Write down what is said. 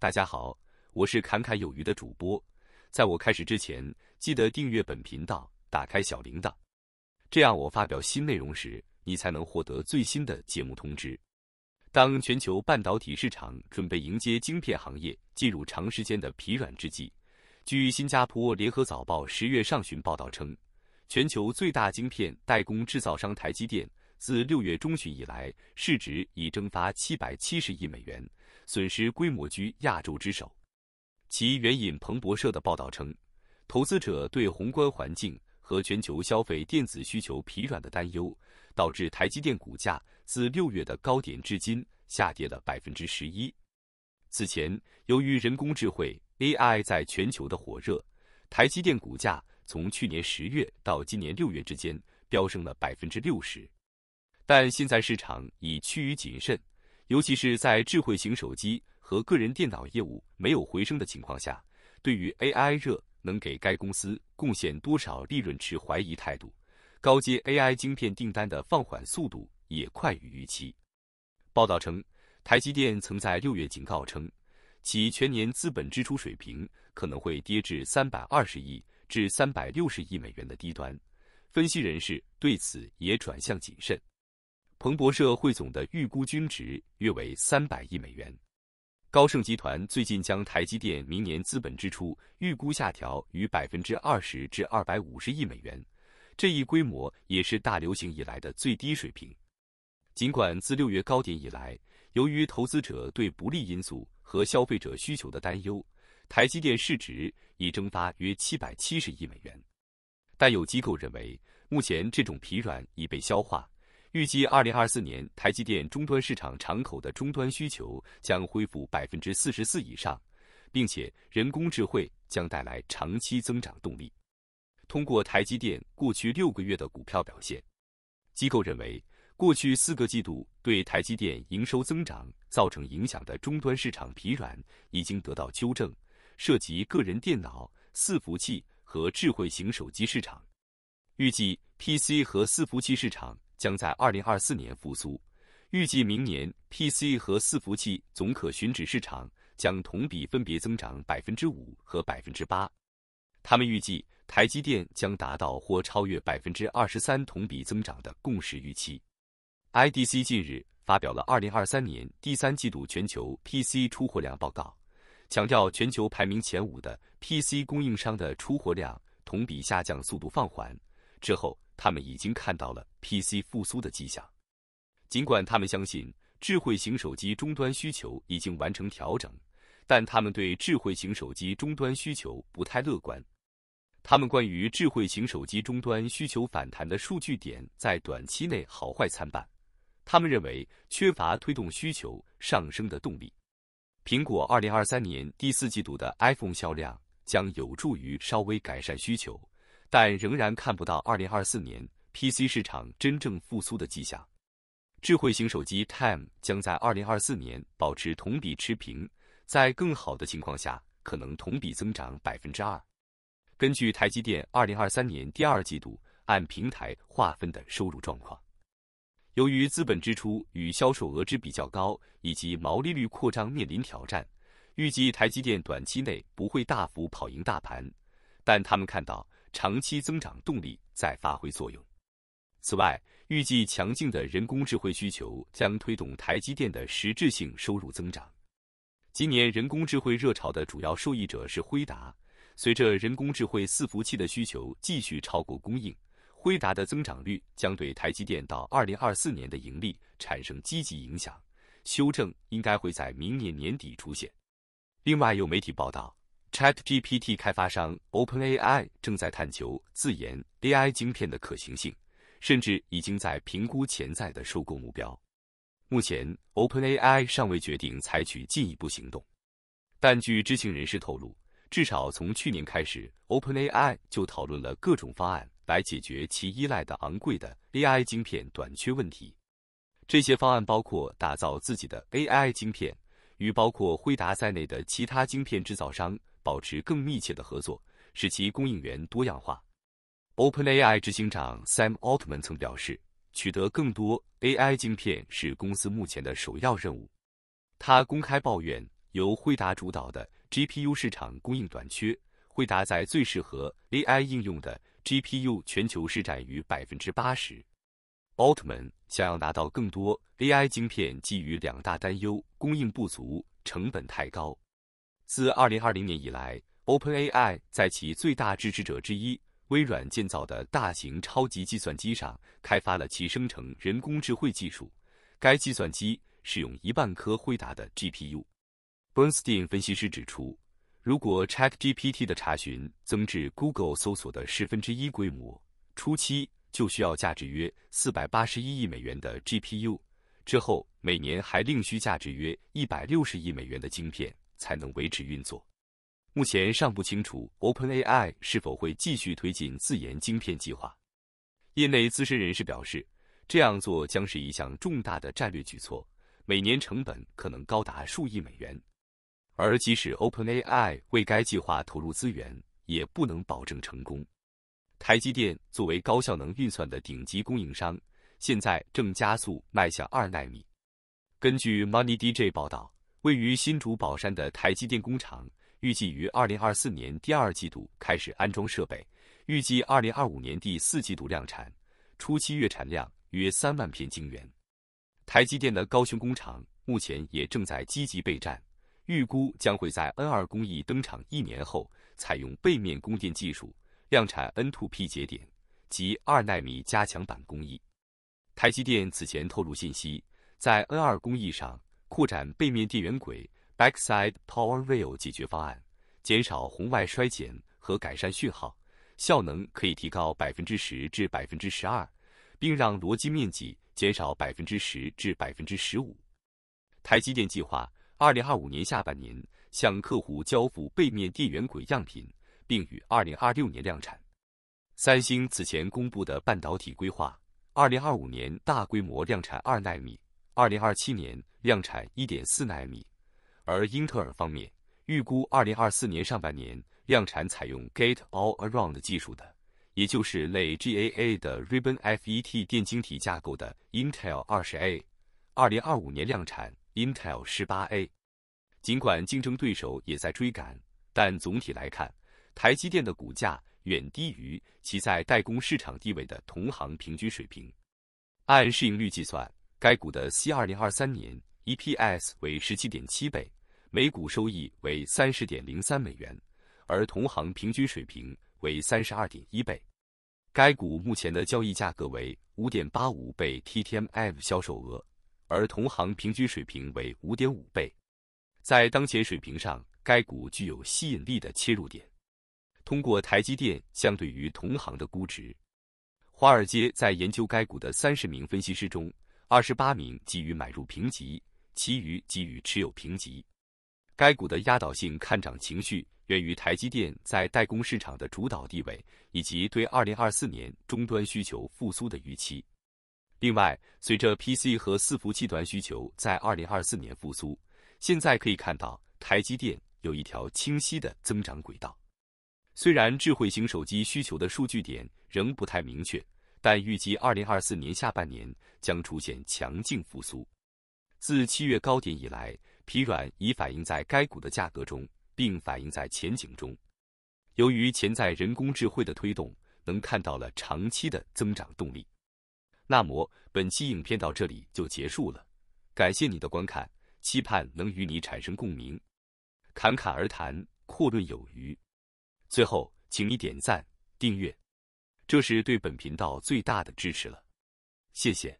大家好，我是侃侃有余的主播。在我开始之前，记得订阅本频道，打开小铃铛，这样我发表新内容时，你才能获得最新的节目通知。当全球半导体市场准备迎接晶片行业进入长时间的疲软之际，据新加坡联合早报十月上旬报道称，全球最大晶片代工制造商台积电。自六月中旬以来，市值已蒸发七百七十亿美元，损失规模居亚洲之首。其援引彭博社的报道称，投资者对宏观环境和全球消费电子需求疲软的担忧，导致台积电股价自六月的高点至今下跌了百分之十一。此前，由于人工智慧 AI 在全球的火热，台积电股价从去年十月到今年六月之间飙升了百分之六十。但现在市场已趋于谨慎，尤其是在智慧型手机和个人电脑业务没有回升的情况下，对于 AI 热能给该公司贡献多少利润持怀疑态度。高阶 AI 晶片订单的放缓速度也快于预期。报道称，台积电曾在六月警告称，其全年资本支出水平可能会跌至三百二十亿至三百六十亿美元的低端。分析人士对此也转向谨慎。彭博社汇总的预估均值约为三百亿美元。高盛集团最近将台积电明年资本支出预估下调于百分之二十至二百五十亿美元，这一规模也是大流行以来的最低水平。尽管自六月高点以来，由于投资者对不利因素和消费者需求的担忧，台积电市值已蒸发约七百七十亿美元，但有机构认为，目前这种疲软已被消化。预计二零二四年，台积电终端市场敞口的终端需求将恢复百分之四十四以上，并且人工智能将带来长期增长动力。通过台积电过去六个月的股票表现，机构认为，过去四个季度对台积电营收增长造成影响的终端市场疲软已经得到纠正，涉及个人电脑、伺服器和智慧型手机市场。预计 PC 和伺服器市场。将在二零二四年复苏，预计明年 PC 和伺服器总可寻址市场将同比分别增长百分之五和百分之八。他们预计台积电将达到或超越百分之二十三同比增长的共识预期。IDC 近日发表了二零二三年第三季度全球 PC 出货量报告，强调全球排名前五的 PC 供应商的出货量同比下降速度放缓之后。他们已经看到了 PC 复苏的迹象，尽管他们相信智慧型手机终端需求已经完成调整，但他们对智慧型手机终端需求不太乐观。他们关于智慧型手机终端需求反弹的数据点在短期内好坏参半。他们认为缺乏推动需求上升的动力。苹果2023年第四季度的 iPhone 销量将有助于稍微改善需求。但仍然看不到2024年 PC 市场真正复苏的迹象。智慧型手机 Tim 将在2024年保持同比持平，在更好的情况下可能同比增长百分之二。根据台积电2023年第二季度按平台划分的收入状况，由于资本支出与销售额之比较高，以及毛利率扩张面临挑战，预计台积电短期内不会大幅跑赢大盘。但他们看到。长期增长动力在发挥作用。此外，预计强劲的人工智慧需求将推动台积电的实质性收入增长。今年人工智慧热潮的主要受益者是辉达。随着人工智慧伺服器的需求继续超过供应，辉达的增长率将对台积电到2024年的盈利产生积极影响。修正应该会在明年年底出现。另外，有媒体报道。ChatGPT 开发商 OpenAI 正在探求自研 AI 晶片的可行性，甚至已经在评估潜在的收购目标。目前，OpenAI 尚未决定采取进一步行动，但据知情人士透露，至少从去年开始，OpenAI 就讨论了各种方案来解决其依赖的昂贵的 AI 晶片短缺问题。这些方案包括打造自己的 AI 晶片，与包括辉达在内的其他晶片制造商。保持更密切的合作，使其供应源多样化。OpenAI 执行长 Sam Altman 曾表示，取得更多 AI 晶片是公司目前的首要任务。他公开抱怨，由辉达主导的 GPU 市场供应短缺。惠达在最适合 AI 应用的 GPU 全球市占于百分之八十。Altman 想要拿到更多 AI 晶片，基于两大担忧：供应不足，成本太高。自二零二零年以来，OpenAI 在其最大支持者之一微软建造的大型超级计算机上开发了其生成人工智慧技术。该计算机使用一万颗惠达的 GPU。Bernstein 分析师指出，如果 ChatGPT 的查询增至 Google 搜索的十分之一规模，初期就需要价值约四百八十一亿美元的 GPU，之后每年还另需价值约一百六十亿美元的晶片。才能维持运作。目前尚不清楚 OpenAI 是否会继续推进自研晶片计划。业内资深人士表示，这样做将是一项重大的战略举措，每年成本可能高达数亿美元。而即使 OpenAI 为该计划投入资源，也不能保证成功。台积电作为高效能运算的顶级供应商，现在正加速迈向二纳米。根据 Money DJ 报道。位于新竹宝山的台积电工厂预计于二零二四年第二季度开始安装设备，预计二零二五年第四季度量产，初期月产量约三万片晶圆。台积电的高雄工厂目前也正在积极备战，预估将会在 N 二工艺登场一年后，采用背面供电技术量产 N two P 节点及二纳米加强版工艺。台积电此前透露信息，在 N 二工艺上。扩展背面电源轨 （Backside Power Rail） 解决方案，减少红外衰减和改善讯号效能，可以提高百分之十至百分之十二，并让逻辑面积减少百分之十至百分之十五。台积电计划二零二五年下半年向客户交付背面电源轨样品，并于二零二六年量产。三星此前公布的半导体规划，二零二五年大规模量产二纳米。二零二七年量产一点四纳米，而英特尔方面预估二零二四年上半年量产采用 Gate All Around 技术的，也就是类 GAA 的 Ribbon FET 电晶体架构的 Intel 二十 A，二零二五年量产 Intel 十八 A。尽管竞争对手也在追赶，但总体来看，台积电的股价远低于其在代工市场地位的同行平均水平。按市盈率计算。该股的 C 二零二三年 EPS 为十七点七倍，每股收益为三十点零三美元，而同行平均水平为三十二点一倍。该股目前的交易价格为五点八五倍 TTM f 销售额，而同行平均水平为五点五倍。在当前水平上，该股具有吸引力的切入点。通过台积电相对于同行的估值，华尔街在研究该股的三十名分析师中。二十八名给予买入评级，其余给予持有评级。该股的压倒性看涨情绪源于台积电在代工市场的主导地位，以及对二零二四年终端需求复苏的预期。另外，随着 PC 和伺服器端需求在二零二四年复苏，现在可以看到台积电有一条清晰的增长轨道。虽然智慧型手机需求的数据点仍不太明确。但预计二零二四年下半年将出现强劲复苏。自七月高点以来，疲软已反映在该股的价格中，并反映在前景中。由于潜在人工智能的推动，能看到了长期的增长动力。那么本期影片到这里就结束了，感谢你的观看，期盼能与你产生共鸣。侃侃而谈，阔论有余。最后，请你点赞、订阅。这是对本频道最大的支持了，谢谢。